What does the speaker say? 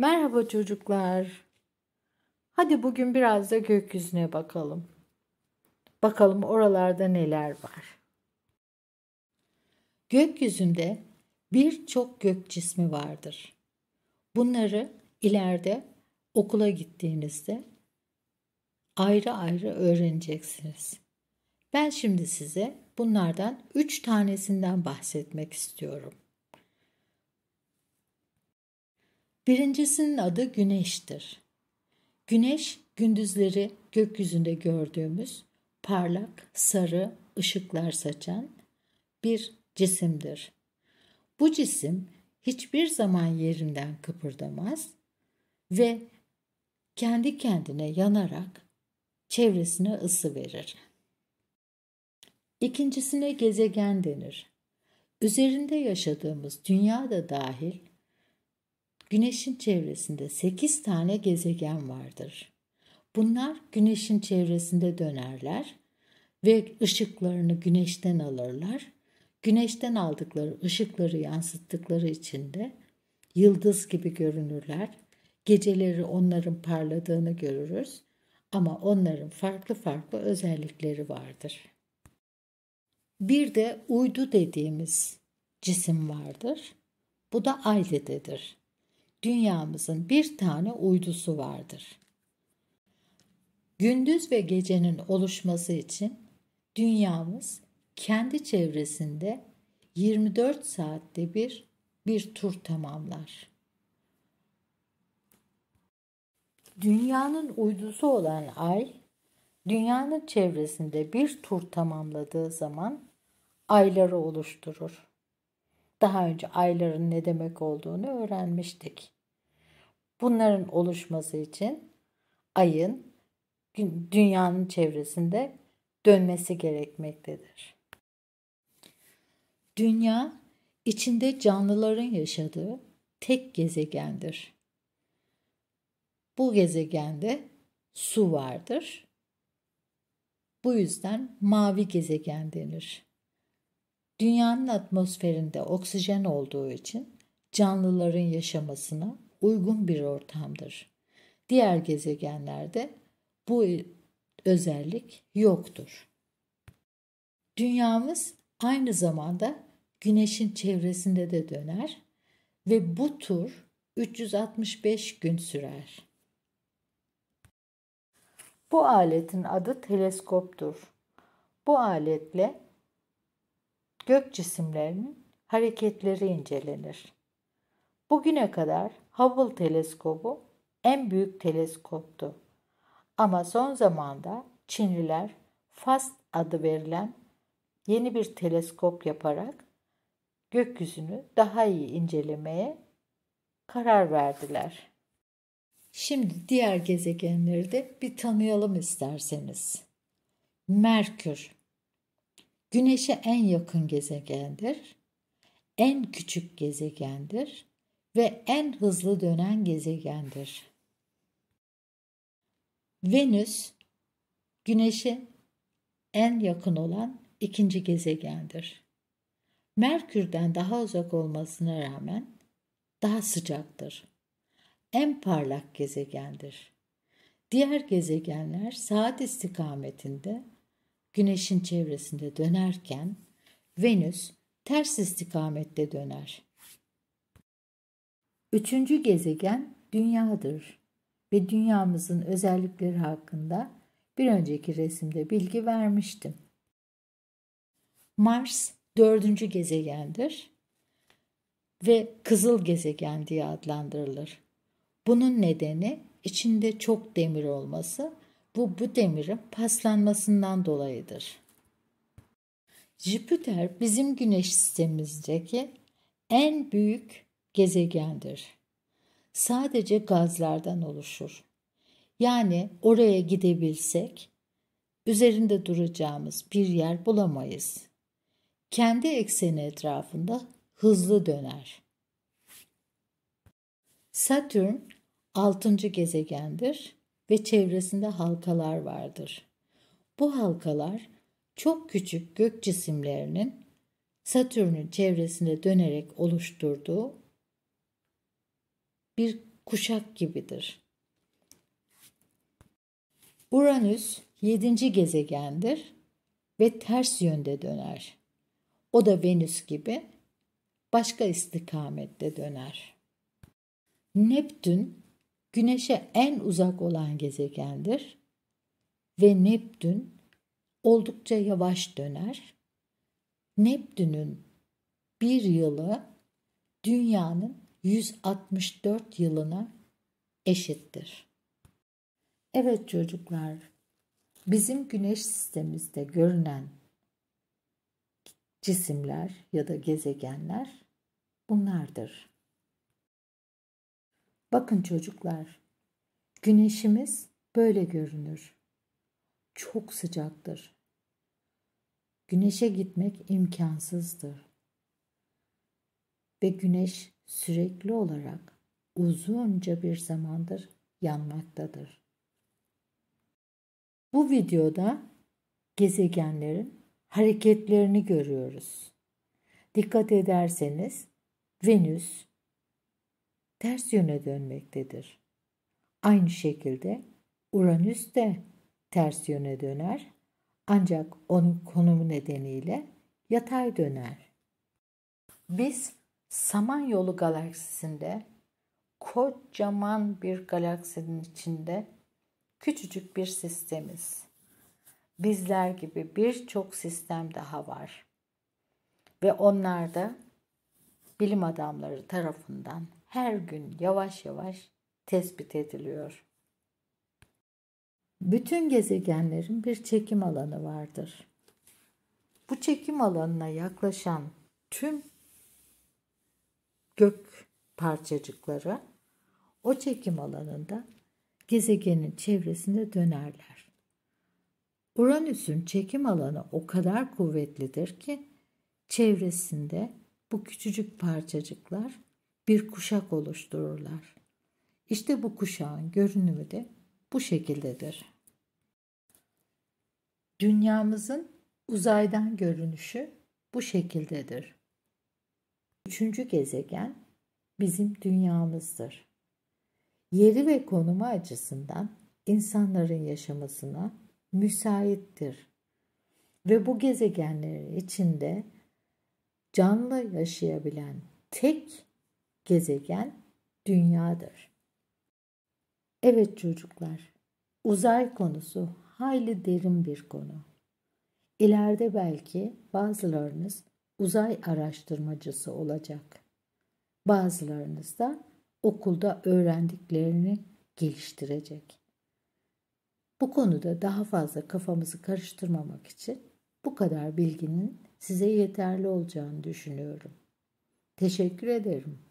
Merhaba çocuklar. Hadi bugün biraz da gökyüzüne bakalım. Bakalım oralarda neler var. Gökyüzünde birçok gök cismi vardır. Bunları ileride okula gittiğinizde ayrı ayrı öğreneceksiniz. Ben şimdi size bunlardan 3 tanesinden bahsetmek istiyorum. Birincisinin adı güneştir. Güneş gündüzleri gökyüzünde gördüğümüz parlak, sarı ışıklar saçan bir cisimdir. Bu cisim hiçbir zaman yerinden kıpırdamaz ve kendi kendine yanarak çevresine ısı verir. İkincisine gezegen denir. Üzerinde yaşadığımız dünya da dahil Güneşin çevresinde 8 tane gezegen vardır. Bunlar güneşin çevresinde dönerler ve ışıklarını güneşten alırlar. Güneşten aldıkları ışıkları yansıttıkları için de yıldız gibi görünürler. Geceleri onların parladığını görürüz ama onların farklı farklı özellikleri vardır. Bir de uydu dediğimiz cisim vardır. Bu da ay dededir dünyamızın bir tane uydusu vardır. Gündüz ve gecenin oluşması için dünyamız kendi çevresinde 24 saatte bir bir tur tamamlar. Dünyanın uydusu olan ay dünyanın çevresinde bir tur tamamladığı zaman ayları oluşturur daha önce ayların ne demek olduğunu öğrenmiştik. Bunların oluşması için ayın dünyanın çevresinde dönmesi gerekmektedir. Dünya içinde canlıların yaşadığı tek gezegendir. Bu gezegende su vardır. Bu yüzden mavi gezegen denir dünyanın atmosferinde oksijen olduğu için canlıların yaşamasına uygun bir ortamdır. Diğer gezegenlerde bu özellik yoktur. Dünyamız aynı zamanda güneşin çevresinde de döner ve bu tur 365 gün sürer. Bu aletin adı teleskoptur. Bu aletle gök cisimlerinin hareketleri incelenir. Bugüne kadar Hubble teleskobu en büyük teleskoptu. Ama son zamanda Çinliler FAST adı verilen yeni bir teleskop yaparak gökyüzünü daha iyi incelemeye karar verdiler. Şimdi diğer gezegenleri de bir tanıyalım isterseniz. Merkür Güneş'e en yakın gezegendir, en küçük gezegendir ve en hızlı dönen gezegendir. Venüs, Güneş'e en yakın olan ikinci gezegendir. Merkür'den daha uzak olmasına rağmen daha sıcaktır. En parlak gezegendir. Diğer gezegenler saat istikametinde güneşin çevresinde dönerken Venüs ters istikamette döner. Üçüncü gezegen dünyadır ve dünyamızın özellikleri hakkında bir önceki resimde bilgi vermiştim. Mars dördüncü gezegendir ve kızıl gezegen diye adlandırılır. Bunun nedeni içinde çok demir olması bu bu demirin paslanmasından dolayıdır. Jüpiter bizim güneş sistemimizdeki en büyük gezegendir. Sadece gazlardan oluşur. Yani oraya gidebilsek üzerinde duracağımız bir yer bulamayız. Kendi ekseni etrafında hızlı döner. Satürn altıncı gezegendir ve çevresinde halkalar vardır. Bu halkalar çok küçük gök cisimlerinin Satürn'ün çevresinde dönerek oluşturduğu bir kuşak gibidir. Uranüs yedinci gezegendir ve ters yönde döner. O da Venüs gibi başka istikamette döner. Neptün Güneş'e en uzak olan gezegendir ve Neptün oldukça yavaş döner. Neptün'ün bir yılı dünyanın 164 yılına eşittir. Evet çocuklar, bizim güneş sistemimizde görünen cisimler ya da gezegenler bunlardır. Bakın çocuklar, güneşimiz böyle görünür. Çok sıcaktır. Güneşe gitmek imkansızdır. Ve güneş sürekli olarak uzunca bir zamandır yanmaktadır. Bu videoda gezegenlerin hareketlerini görüyoruz. Dikkat ederseniz Venüs, ters yöne dönmektedir. Aynı şekilde Uranüs de ters yöne döner ancak onun konumu nedeniyle yatay döner. Biz Samanyolu galaksisinde kocaman bir galaksinin içinde küçücük bir sistemiz. Bizler gibi birçok sistem daha var. Ve onlarda bilim adamları tarafından her gün yavaş yavaş tespit ediliyor. Bütün gezegenlerin bir çekim alanı vardır. Bu çekim alanına yaklaşan tüm gök parçacıkları o çekim alanında gezegenin çevresinde dönerler. Uranüs'ün çekim alanı o kadar kuvvetlidir ki çevresinde bu küçücük parçacıklar bir kuşak oluştururlar. İşte bu kuşağın görünümü de bu şekildedir. Dünyamızın uzaydan görünüşü bu şekildedir. Üçüncü gezegen bizim dünyamızdır. Yeri ve konumu açısından insanların yaşamasına müsaittir. Ve bu gezegenlerin içinde canlı yaşayabilen tek gezegen dünyadır. Evet çocuklar, uzay konusu hayli derin bir konu. İleride belki bazılarınız uzay araştırmacısı olacak. Bazılarınız da okulda öğrendiklerini geliştirecek. Bu konuda daha fazla kafamızı karıştırmamak için bu kadar bilginin size yeterli olacağını düşünüyorum. Teşekkür ederim.